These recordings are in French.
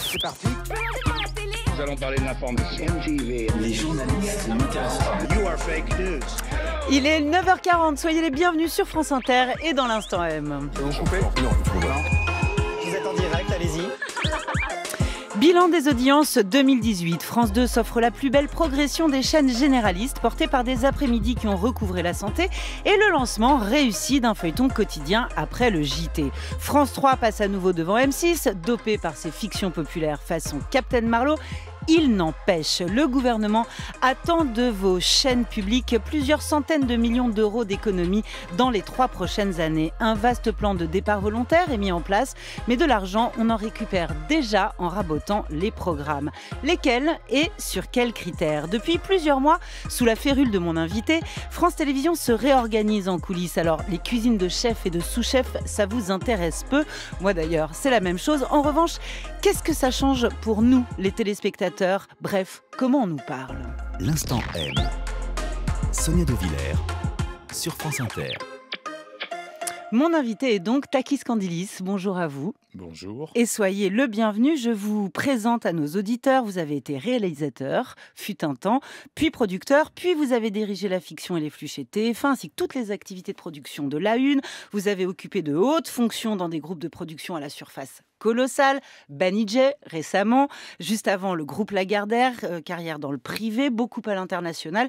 c'est parti. Nous allons parler de l'information. MTV. Les journalistes You are Il est 9h40, soyez les bienvenus sur France Inter et dans l'instant M. On Non, Bilan des audiences 2018. France 2 s'offre la plus belle progression des chaînes généralistes portées par des après-midi qui ont recouvré la santé et le lancement réussi d'un feuilleton quotidien après le JT. France 3 passe à nouveau devant M6, dopé par ses fictions populaires façon Captain Marlowe il n'empêche, le gouvernement attend de vos chaînes publiques plusieurs centaines de millions d'euros d'économies dans les trois prochaines années. Un vaste plan de départ volontaire est mis en place, mais de l'argent, on en récupère déjà en rabotant les programmes. Lesquels et sur quels critères Depuis plusieurs mois, sous la férule de mon invité, France Télévisions se réorganise en coulisses. Alors, les cuisines de chefs et de sous-chefs, ça vous intéresse peu. Moi d'ailleurs, c'est la même chose. En revanche, qu'est-ce que ça change pour nous, les téléspectateurs bref, comment on nous parle. L'instant M. Sonia De Villers sur France Inter. Mon invité est donc Takis Candilis. Bonjour à vous. Bonjour. Et soyez le bienvenu. Je vous présente à nos auditeurs. Vous avez été réalisateur, fut un temps, puis producteur, puis vous avez dirigé la fiction et les flux TF1, ainsi que toutes les activités de production de la Une. Vous avez occupé de hautes fonctions dans des groupes de production à la surface colossal, Banijay, récemment, juste avant le groupe Lagardère, euh, carrière dans le privé, beaucoup à l'international.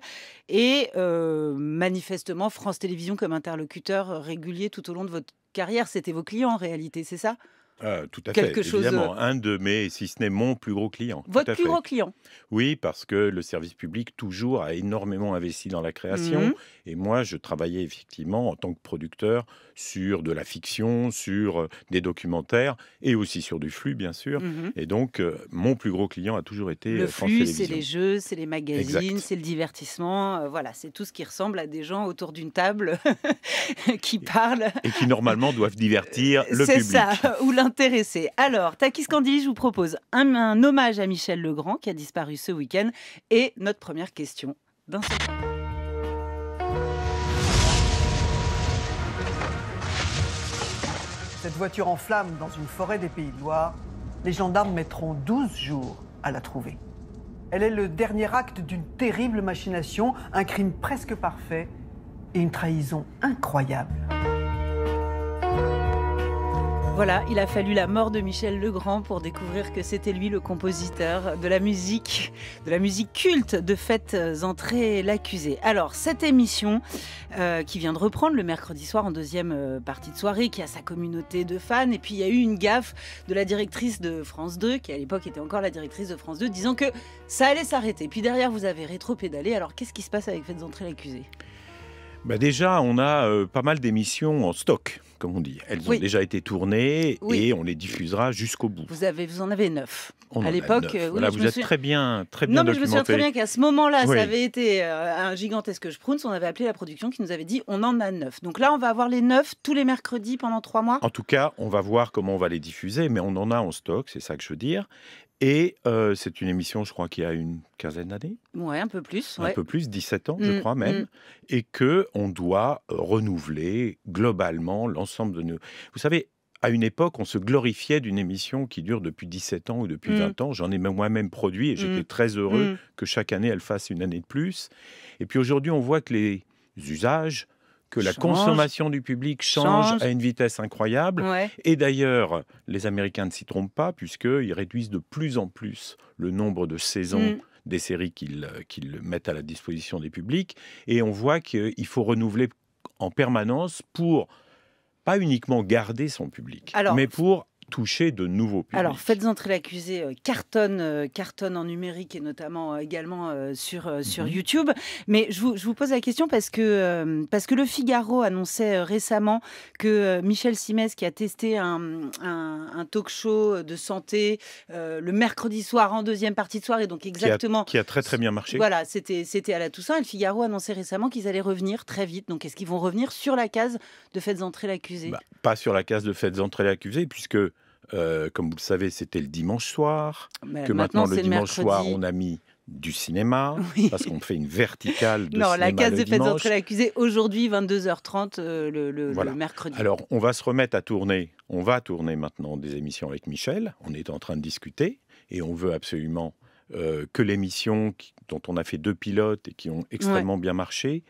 Et euh, manifestement, France Télévisions comme interlocuteur euh, régulier tout au long de votre carrière, c'était vos clients en réalité, c'est ça ah, tout à quelque fait, chose... évidemment. Euh, Un de mes, si ce n'est mon plus gros client. Votre plus gros client Oui, parce que le service public, toujours, a énormément investi dans la création. Mhm. Et moi, je travaillais effectivement en tant que producteur sur de la fiction, sur euh, des documentaires et aussi sur du flux, bien sûr. Mhm. Et donc, euh, mon plus gros client a toujours été le flux, c'est les jeux, c'est les magazines, c'est le divertissement. voilà, c'est tout ce qui ressemble à des gens autour d'une table qui parlent. Et qui, normalement, doivent divertir le public. C'est ça, ou alors, Takis Candy, je vous propose un, hommage à Michel Legrand qui a disparu ce week-end et notre première question dans cette... voiture en flamme dans une forêt des Pays de Loire, les gendarmes mettront 12 jours à la trouver. Elle est le dernier acte d'une terrible machination, un crime presque parfait et une trahison incroyable. Voilà, il a fallu la mort de Michel Legrand pour découvrir que c'était lui le compositeur de la musique, de la musique culte de Faites entrer l'accusé. Alors, cette émission euh, qui vient de reprendre le mercredi soir en deuxième euh, partie de soirée, qui a sa communauté de fans, et puis il y a eu une gaffe de la directrice de France 2, qui à l'époque était encore la directrice de France 2, disant que ça allait s'arrêter. Puis derrière, vous avez rétro-pédalé. Alors, qu'est-ce qui se passe avec Faites entrer l'accusé bah Déjà, on a euh, pas mal d'émissions en stock comme on dit. Elles ont déjà été tournées et on les diffusera jusqu'au bout. Vous, avez, vous en avez neuf. à l'époque, euh, vous êtes très bien, très bien Non, mais je me souviens très bien qu'à ce moment-là, ça avait été euh, un gigantesque prunce. On avait appelé la production qui nous avait dit on en a neuf. Donc là, on va avoir les neuf tous les mercredis pendant trois mois. En tout cas, on va voir comment on va les diffuser, mais on en a en stock, c'est ça que je veux dire. Et euh, c'est une émission, je crois, qui a une quinzaine d'années. Ouais, un peu plus. Un peu plus, 17 ans, je mm, crois même. Mm. Et que on doit renouveler globalement l'ensemble de nous. Vous savez, à une époque, on se glorifiait d'une émission qui dure depuis 17 ans ou depuis 20 mm. ans. J'en ai moi-même produit et j'étais mm. très heureux mm. que chaque année, elle fasse une année de plus. Et puis aujourd'hui, on voit que les usages, que la consommation du public change, à une vitesse incroyable. Et d'ailleurs, les Américains ne s'y trompent pas, puisqu'ils réduisent de plus en plus le nombre de saisons des séries euh, qu'ils mettent à la disposition des publics. Et on voit qu'il faut renouveler en permanence pour pas uniquement garder son public, mais pour toucher de nouveaux Alors, faites entrer l'accusé euh, euh, cartonne, en numérique et notamment euh, également sur, sur mhm. YouTube. Mais je vous, pose la question parce que, parce que Le Figaro annonçait récemment que Michel Simès, qui a testé un, talk show de santé le mercredi soir en deuxième partie de soirée, donc exactement... Qui a, très très bien marché. Voilà, c'était à la Toussaint. Et Le Figaro annonçait récemment qu'ils allaient revenir très vite. Donc, est-ce qu'ils vont revenir sur la case de faites entrer l'accusé bah, Pas sur la case de faites entrer l'accusé, puisque... Euh, comme vous le savez, c'était le dimanche soir. que maintenant, le dimanche soir, on a mis du cinéma, parce qu'on fait une verticale de non, la case de fête l'accusé, aujourd'hui 22h30 euh, le, mercredi. Alors, on va se remettre à tourner, on va tourner maintenant des émissions avec Michel, on est en train de discuter, et on veut absolument euh, que l'émission dont on a fait deux pilotes et qui ont extrêmement bien marché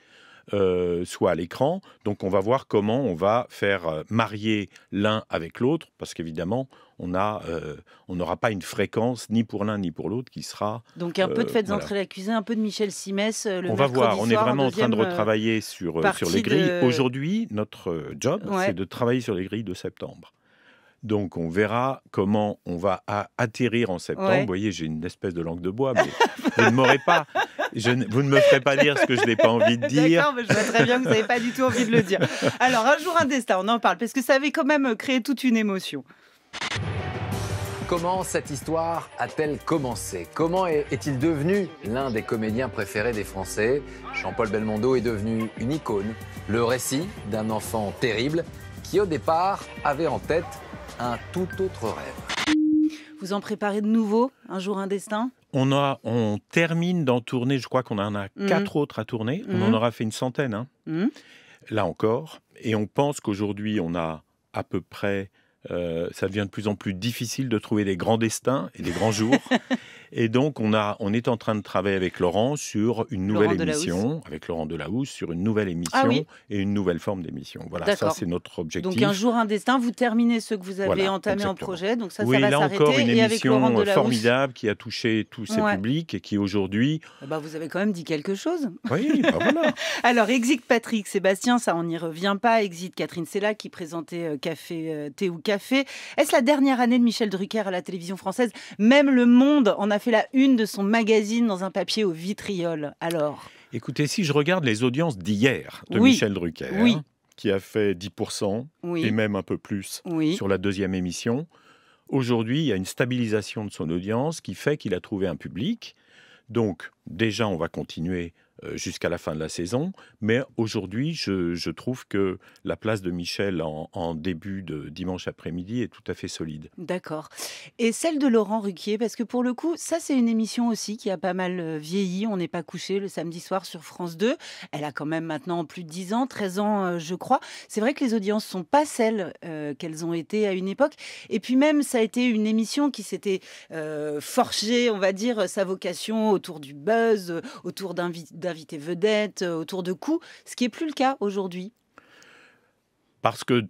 euh, soit à l'écran. Donc on va voir comment on va faire euh, marier l'un avec l'autre, parce qu'évidemment, euh, on n'aura pas une fréquence ni pour l'un ni pour l'autre qui sera. Donc un peu de Faites voilà. la l'accusé, un peu de Michel Simès. Le on va voir, on est vraiment en train de retravailler sur, sur les grilles. Aujourd'hui, notre job, c'est de travailler sur les grilles de septembre. Donc on verra comment on va atterrir en septembre. Vous voyez, j'ai une espèce de langue de bois, mais vous ne m'aurez pas. vous ne me ferez pas dire ce que je n'ai pas envie de dire. D'accord, je vois très bien que vous n'avez pas du tout envie de le dire. Alors, un jour, un destin, on en parle, parce que ça avait quand même créé toute une émotion. Comment cette histoire a-t-elle commencé Comment est-il devenu l'un des comédiens préférés des Français Jean-Paul Belmondo est devenu une icône. Le récit d'un enfant terrible qui, au départ, avait en tête un tout autre rêve. Vous en préparez de nouveau, un jour un destin on, a, on termine d'en tourner, je crois qu'on en a mhm. quatre autres à tourner. On mhm. en aura fait une centaine, hein. mhm. là encore. Et on pense qu'aujourd'hui, on a à peu près. Euh, ça devient de plus en plus difficile de trouver des grands destins et des grands jours. Et donc, on, a, on est en train de travailler avec Laurent sur une nouvelle émission, avec Laurent Delahousse, sur une nouvelle ah émission et une nouvelle forme d'émission. Voilà, ça, c'est notre objectif. Donc, un jour, un destin, vous terminez ce que vous avez entamé en projet. Donc, ça, oui, ça va là encore, une émission formidable qui a touché tous ces publics et qui aujourd'hui. Bah, vous avez quand même dit quelque chose. Oui, bah voilà. Alors, Exit Patrick, Sébastien, ça, on n'y revient pas. Exit Catherine Sella qui présentait euh, Café, euh, Thé ou Café. Est-ce la dernière année de Michel Drucker à la télévision française Même le monde en a fait la une de son magazine dans un papier au vitriol. Alors Écoutez, si je regarde les audiences d'hier de Michel Drucker, qui a fait 10% et même un peu plus sur la deuxième émission, aujourd'hui, il y a une stabilisation de son audience qui fait qu'il a trouvé un public. Donc, déjà, on va continuer euh, jusqu'à la fin de la saison. Mais aujourd'hui, je, trouve que la place de Michel en, début de dimanche après-midi est tout à fait solide. D'accord. Et celle de Laurent Ruquier, parce que pour le coup, ça c'est une émission aussi qui a pas mal euh, vieilli. On n'est pas couché le samedi soir sur France 2. Elle a quand même maintenant plus de 10 ans, 13 ans, euh, je crois. C'est vrai que les audiences sont pas celles qu'elles ont été à une époque. Et puis même, ça a été une émission qui s'était forgée, on va dire, sa vocation autour du buzz, autour d'invités invité vedettes, euh, autour de coups, ce qui n'est plus le cas aujourd'hui Parce que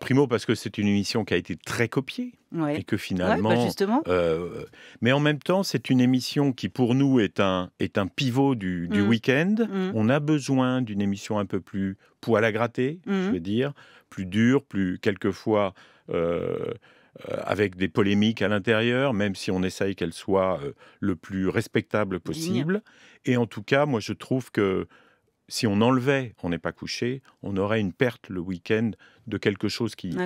Primo, parce que c'est une émission qui a été très copiée et que bah, finalement, justement. Euh, mais en même temps, c'est une émission qui pour nous est un est un pivot du, mm. week-end. Mm. On a besoin d'une émission un peu plus poil à gratter, je mm. veux dire, plus dure, plus quelquefois. Euh, euh, avec des polémiques à l'intérieur, même si on essaye qu'elle soit euh, le plus respectable possible. Et en tout cas, moi, je trouve que si on enlevait on n'est pas couché, on aurait une perte le week-end de quelque chose qui,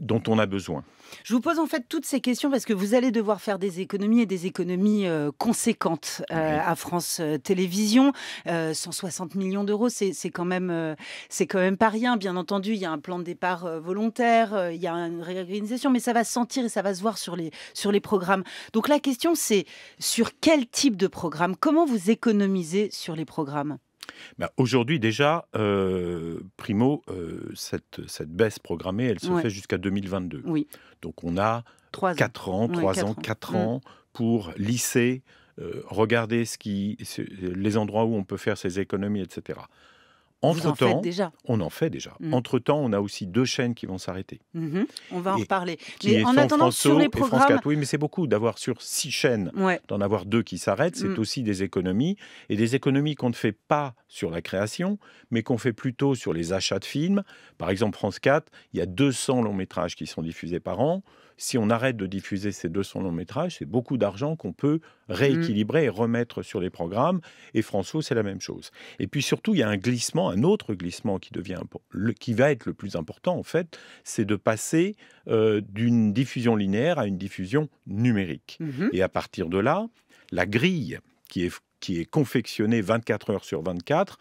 dont on a besoin. Je vous pose en fait toutes ces questions parce que vous allez devoir faire des économies et des économies euh, conséquentes euh, à France euh, Télévisions. 160 millions d'euros, c'est quand, même, c'est quand même pas rien. Bien entendu, il y a un plan de départ volontaire, il y a une réorganisation, mais ça va se sentir et ça va se voir sur les, sur les programmes. Donc la question, c'est sur quel type de programme Comment vous économisez sur les programmes bah, aujourd'hui, déjà, euh, primo, euh, cette, baisse programmée, elle se fait jusqu'à 2022. Oui. Donc on a 3 4 ans, 3 ans, 4 mm. ans, pour lisser, euh, regarder ce qui, les endroits où on peut faire ces économies, etc. Entre-temps, on en fait déjà. Mm. Entre-temps, on a aussi deux chaînes qui vont s'arrêter. Mm-hmm. On va en parler. Mais en attendant, sur les programmes... Oui, mais c'est beaucoup d'avoir sur six chaînes, d'en avoir deux qui s'arrêtent. C'est mm. aussi des économies. Et des économies qu'on ne fait pas sur la création, mais qu'on fait plutôt sur les achats de films. Par exemple, France 4, il y a 200 longs métrages qui sont diffusés par an si on arrête de diffuser ces 200 longs métrages, c'est beaucoup d'argent qu'on peut mmh. rééquilibrer et remettre sur les programmes. Et François, c'est la même chose. Et puis surtout, il y a un glissement, un autre glissement qui devient qui va être le plus important en fait, c'est de passer euh, d'une diffusion linéaire à une diffusion numérique. Mmh et à partir de là, la grille qui est qui est confectionnée 24 heures sur 24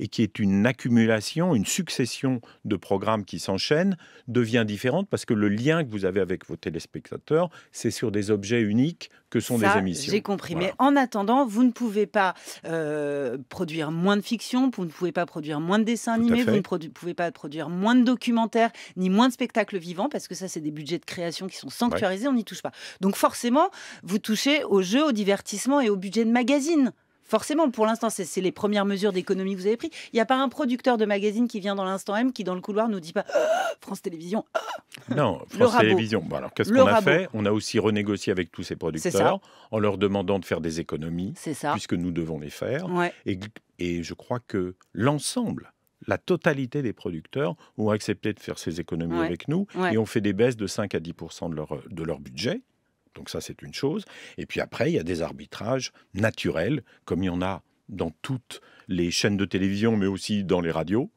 et qui est une accumulation, une succession de programmes qui s'enchaînent, devient différente parce que le lien que vous avez avec vos téléspectateurs, c'est sur des objets uniques que sont des émissions. J'ai compris. Mais en attendant, vous ne pouvez pas euh, produire moins de fiction, vous ne pouvez pas produire moins de dessins animés, vous ne pouvez pas produire moins de documentaires, ni moins de spectacles vivants, parce que ça, c'est des budgets de création qui sont sanctuarisés, on n'y touche pas. Donc forcément, vous touchez au jeu, au divertissement et au budget de magazines forcément, pour l'instant, c'est les premières mesures d'économie que vous avez prises. Il n'y a pas un producteur de magazine qui vient dans l'instant M qui, dans le couloir, nous dit pas France Télévisions. non, France Télévisions. alors, qu'est-ce qu'on a fait On a aussi renégocié avec tous ces producteurs en leur demandant de faire des économies, puisque nous devons les faire. Et, je crois que l'ensemble la totalité des producteurs ont accepté de faire ces économies avec nous et ont fait des baisses de 5 à 10 de leur, de leur budget. Donc ça, c'est une chose. Et puis après, il y a des arbitrages naturels, comme il y en a dans toutes les chaînes de télévision, mais aussi dans les radios,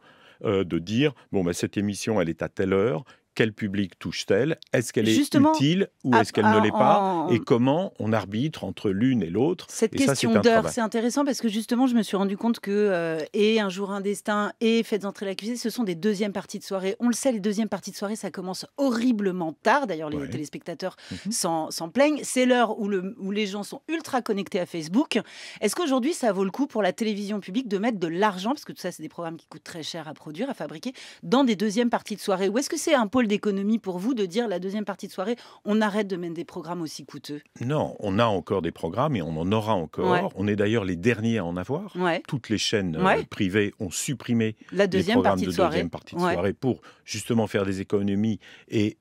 euh, de dire, bon, ben cette émission, elle est à telle heure, quel public touche-t-elle Est-ce qu'elle est, utile ou est-ce qu'elle ne l'est pas Et comment on arbitre entre l'une et l'autre Cette question d'heure, c'est intéressant parce que justement, je me suis rendu compte que euh, et Un jour un destin et Faites entrer l'accusé, ce sont des deuxièmes parties de soirée. On le sait, les deuxièmes parties de soirée, ça commence horriblement tard. D'ailleurs, les téléspectateurs mhm. s'en, plaignent. C'est l'heure où, le, où les gens sont ultra connectés à Facebook. Est-ce qu'aujourd'hui, ça vaut le coup pour la télévision publique de mettre de l'argent, parce que tout ça, c'est des programmes qui coûtent très cher à produire, à fabriquer, dans des deuxièmes parties de soirée Ou est-ce que c'est un d'économie pour vous de dire la deuxième partie de soirée, on arrête de mettre des programmes aussi coûteux Non, on a encore des programmes et on en aura encore. On est d'ailleurs les derniers à en avoir. Toutes les chaînes euh, privées ont supprimé la deuxième partie de, soirée. deuxième partie de soirée pour justement faire des économies et,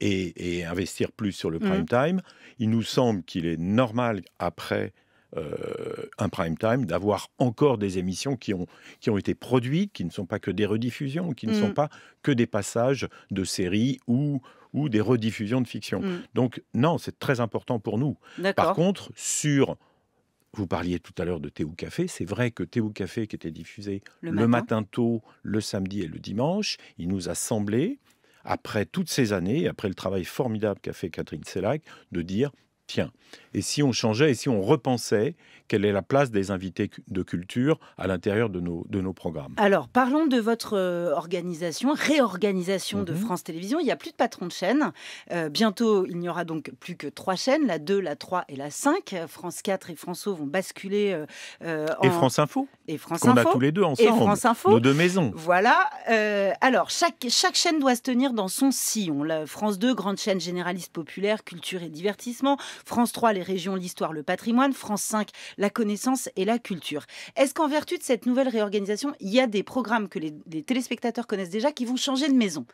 investir plus sur le mhm. prime time. Il nous semble qu'il est normal après euh, un prime time, d'avoir encore des émissions qui ont, qui ont été produites, qui ne sont pas que des rediffusions, qui ne sont mm. pas que des passages de séries ou, ou des rediffusions de fiction. Mm. Donc non, c'est très important pour nous. Par contre, sur... Vous parliez tout à l'heure de Thé ou Café. C'est vrai que Thé ou Café, qui était diffusé le, matin. tôt, le samedi et le dimanche, il nous a semblé, après toutes ces années, après le travail formidable qu'a fait Catherine Sellac, de dire tiens, et si on changeait, et si on repensait quelle est la place des invités de culture à l'intérieur de nos, de nos programmes Alors, parlons de votre euh, organisation, réorganisation de mhm. France Télévisions. Il n'y a plus de patron de chaîne. Euh, bientôt, il n'y aura donc plus que trois chaînes, la 2, la 3 et la 5. France 4 et France vont basculer euh, en... Et France Info Et France Info. On a tous les deux ensemble, et France Info. nos deux maisons. Voilà. alors, chaque, chaque chaîne doit se tenir dans son sillon. La France 2, grande chaîne généraliste populaire, culture et divertissement. France 3, les régions, l'histoire, le patrimoine, France 5, la connaissance et la culture. Est-ce qu'en vertu de cette nouvelle réorganisation, il y a des programmes que les, téléspectateurs connaissent déjà qui vont changer de maison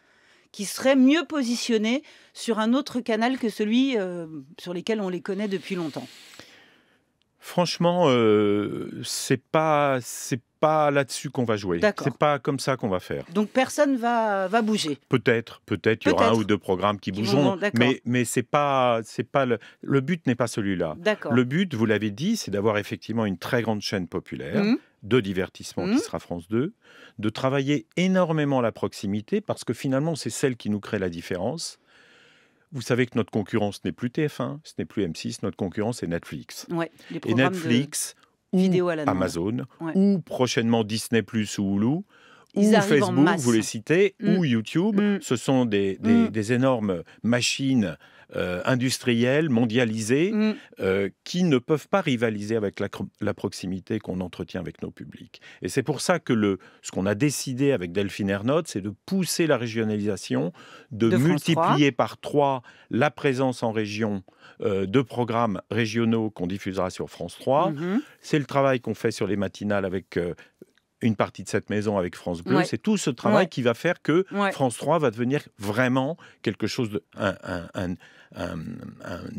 qui seraient mieux positionnés sur un autre canal que celui euh, sur lequel on les connaît depuis longtemps Franchement, euh, c'est pas c'est là-dessus qu'on va jouer. C'est pas comme ça qu'on va faire. Donc personne va va bouger. Peut-être, peut-être il y aura un ou deux programmes qui, bougeront, mais mais c'est pas le, but n'est pas celui-là. Le but, vous l'avez dit, c'est d'avoir effectivement une très grande chaîne populaire. Mmh. de divertissement qui mmh. sera France 2, de travailler énormément la proximité parce que finalement c'est celle qui nous crée la différence. Vous savez que notre concurrence n'est plus TF1, ce n'est plus M6, notre concurrence est Netflix. et Netflix ou Vidéo Amazon ou prochainement Disney ou Hulu ou Facebook, vous les citez, ou mm. YouTube. Mm. Ce sont des, mm. énormes machines euh, industrielles, mondialisées, euh, qui ne peuvent pas rivaliser avec la, proximité qu'on entretient avec nos publics. Et c'est pour ça que le, ce qu'on a décidé avec Delphine Ernotte, c'est de pousser la régionalisation, de, multiplier par trois la présence en région euh, de programmes régionaux qu'on diffusera sur France 3. Mm-hmm. C'est le travail qu'on fait sur les matinales avec une partie de cette maison avec France Bleu. C'est tout ce travail qui va faire que France 3 va devenir vraiment quelque chose de un, un,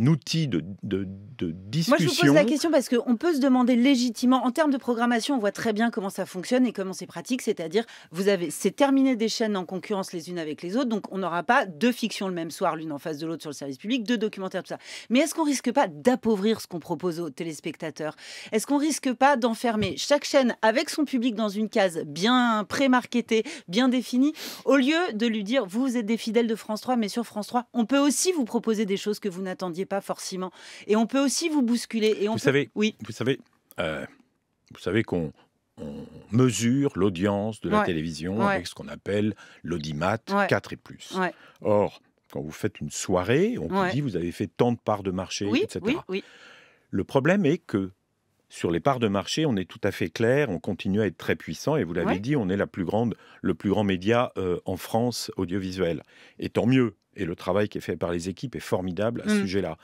outil de, de, discussion. Moi, je vous pose la question parce qu'on peut se demander légitimement, en termes de programmation, on voit très bien comment ça fonctionne et comment c'est pratique, c'est-à-dire, vous avez, c'est terminé des chaînes en concurrence les unes avec les autres, donc on n'aura pas deux fictions le même soir, l'une en face de l'autre sur le service public, deux documentaires, tout ça. Mais est-ce qu'on risque pas d'appauvrir ce qu'on propose aux téléspectateurs Est-ce qu'on risque pas d'enfermer chaque chaîne avec son public dans une case bien pré-marketée, bien définie, au lieu de lui dire, vous êtes des fidèles de France 3, mais sur France 3, on peut aussi vous proposer des choses que vous n'attendiez pas forcément. Et on peut aussi vous bousculer. Et on vous savez, oui. Vous savez, euh, vous savez qu'on mesure l'audience de la télévision avec ce qu'on appelle l'audimat 4 et plus. Or, quand vous faites une soirée, on vous dit vous avez fait tant de parts de marché, etc. Le problème est que sur les parts de marché, on est tout à fait clair, on continue à être très puissant, et vous l'avez dit, on est le plus grand média euh, en France audiovisuel. Et tant mieux, et le travail qui est fait par les équipes est formidable à ce mm. sujet-là.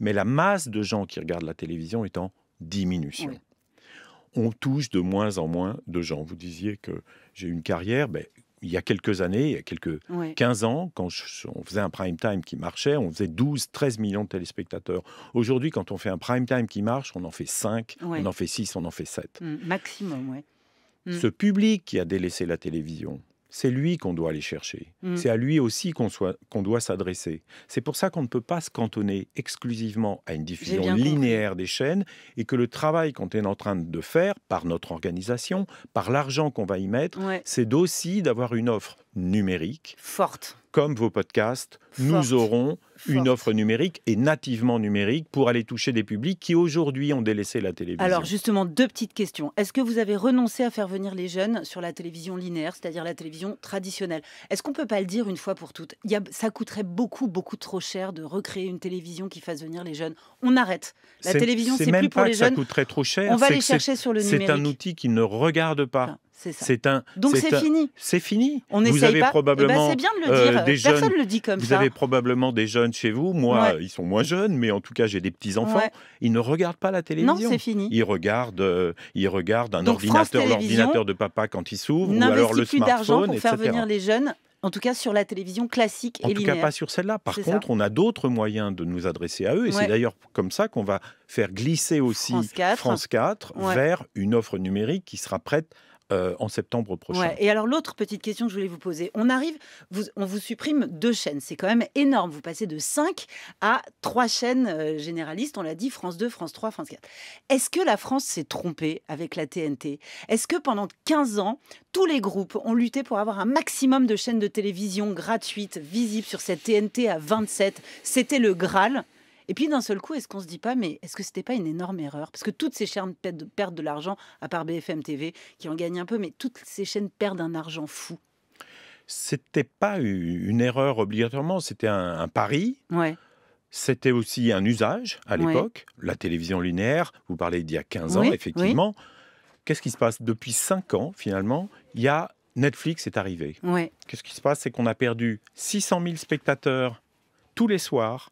Mais la masse de gens qui regardent la télévision est en diminution. On touche de moins en moins de gens. Vous disiez que j'ai une carrière, ben, il y a quelques années, il y a quelques 15 ans, quand on faisait un prime time qui marchait, on faisait 12, 13 millions de téléspectateurs. Aujourd'hui, quand on fait un prime time qui marche, on en fait 5, on en fait 6, on en fait 7. maximum, oui. Mmh. Ce public qui a délaissé la télévision, c'est lui qu'on doit aller chercher. Mm. C'est à lui aussi qu'on doit s'adresser. C'est pour ça qu'on ne peut pas se cantonner exclusivement à une diffusion linéaire des chaînes et que le travail qu'on est en train de faire par notre organisation, par l'argent qu'on va y mettre, c'est aussi d'avoir une offre numérique forte comme vos podcasts, nous aurons une offre numérique et nativement numérique pour aller toucher des publics qui aujourd'hui ont délaissé la télévision. Alors justement, deux petites questions. Est-ce que vous avez renoncé à faire venir les jeunes sur la télévision linéaire, c'est-à-dire la télévision traditionnelle Est-ce qu'on ne peut pas le dire une fois pour toutes Ça coûterait beaucoup, beaucoup trop cher de recréer une télévision qui fasse venir les jeunes. On arrête. La télévision, c'est plus pour les jeunes. ça coûterait trop cher. On va les chercher sur le numérique. C'est un outil qui ne regarde pas. C'est un. Donc c'est fini. C'est fini. On vous avez eh ben, probablement. bien de le euh, dire. des Personne jeunes, le dit comme ça. Vous avez probablement des jeunes chez vous. Moi, ils sont moins jeunes, mais en tout cas, j'ai des petits enfants. Ils ne regardent pas la télévision. Non, c'est fini. Ils regardent, euh, ils regardent un ordinateur, l'ordinateur de papa quand il s'ouvre, ou alors le plus d'argent pour faire venir les jeunes en tout cas, sur la télévision classique en et linéaire. tout cas, pas sur celle-là. Par contre, on a d'autres moyens de nous adresser à eux. Et c'est d'ailleurs comme ça qu'on va faire glisser aussi France 4, vers une offre numérique qui sera prête euh, en septembre prochain. Et alors l'autre petite question que je voulais vous poser, on arrive, on vous supprime deux chaînes, c'est quand même énorme, vous passez de cinq à trois chaînes euh, généralistes, on l'a dit, France 2, France 3, France 4. Est-ce que la France s'est trompée avec la TNT Est-ce que pendant 15 ans, tous les groupes ont lutté pour avoir un maximum de chaînes de télévision gratuites, visibles sur cette TNT à 27 C'était le Graal et puis d'un seul coup, est-ce qu'on se dit pas, mais est-ce que c'était pas une énorme erreur Parce que toutes ces chaînes perdent de l'argent, à part BFM TV qui en gagne un peu, mais toutes ces chaînes perdent un argent fou c'était pas une erreur obligatoirement, c'était un, pari. Ouais. C'était aussi un usage à l'époque. La télévision linéaire, vous parlez d'il y a 15 ans, effectivement. Qu'est-ce qui se passe Depuis 5 ans, finalement, il y a Netflix est arrivé. Ouais. Qu'est-ce qui se passe C'est qu'on a perdu 600 000 spectateurs tous les soirs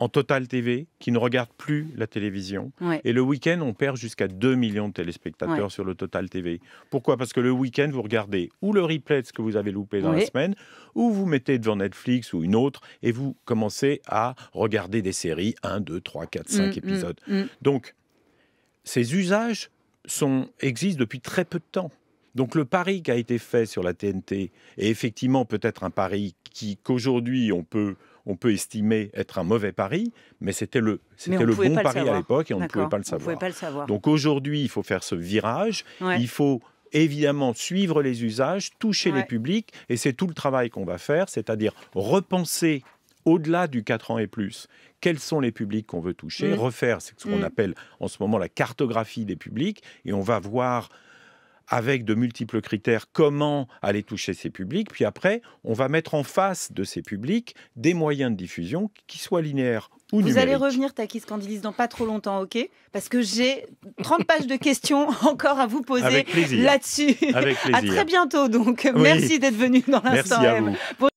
en Total TV qui ne regarde plus la télévision. Et le week-end, on perd jusqu'à 2 millions de téléspectateurs sur le Total TV. Pourquoi Parce que le week-end, vous regardez ou le replay ce que vous avez loupé dans la semaine, ou vous mettez devant Netflix ou une autre, et vous commencez à regarder des séries, 1, 2, 3, 4, 5 épisodes. Mm. Donc, ces usages sont, existent depuis très peu de temps. Donc le pari qui a été fait sur la TNT est effectivement peut-être un pari qui qu'aujourd'hui on peut on peut estimer être un mauvais pari, mais c'était le, c'était le bon pari à l'époque et on ne pouvait pas le savoir. Donc aujourd'hui, il faut faire ce virage. Il faut évidemment suivre les usages, toucher les publics, et c'est tout le travail qu'on va faire, c'est-à-dire repenser au-delà du 4 ans et plus, quels sont les publics qu'on veut toucher, mm. refaire, ce qu'on mm. appelle en ce moment la cartographie des publics, et on va voir avec de multiples critères comment aller toucher ces publics. Puis après, on va mettre en face de ces publics des moyens de diffusion qui soient linéaires ou vous allez revenir, Taki Scandilis, dans pas trop longtemps, ok Parce que j'ai 30 pages de questions encore à vous poser là-dessus. Avec plaisir. À très bientôt, donc. Merci d'être venu dans l'instant.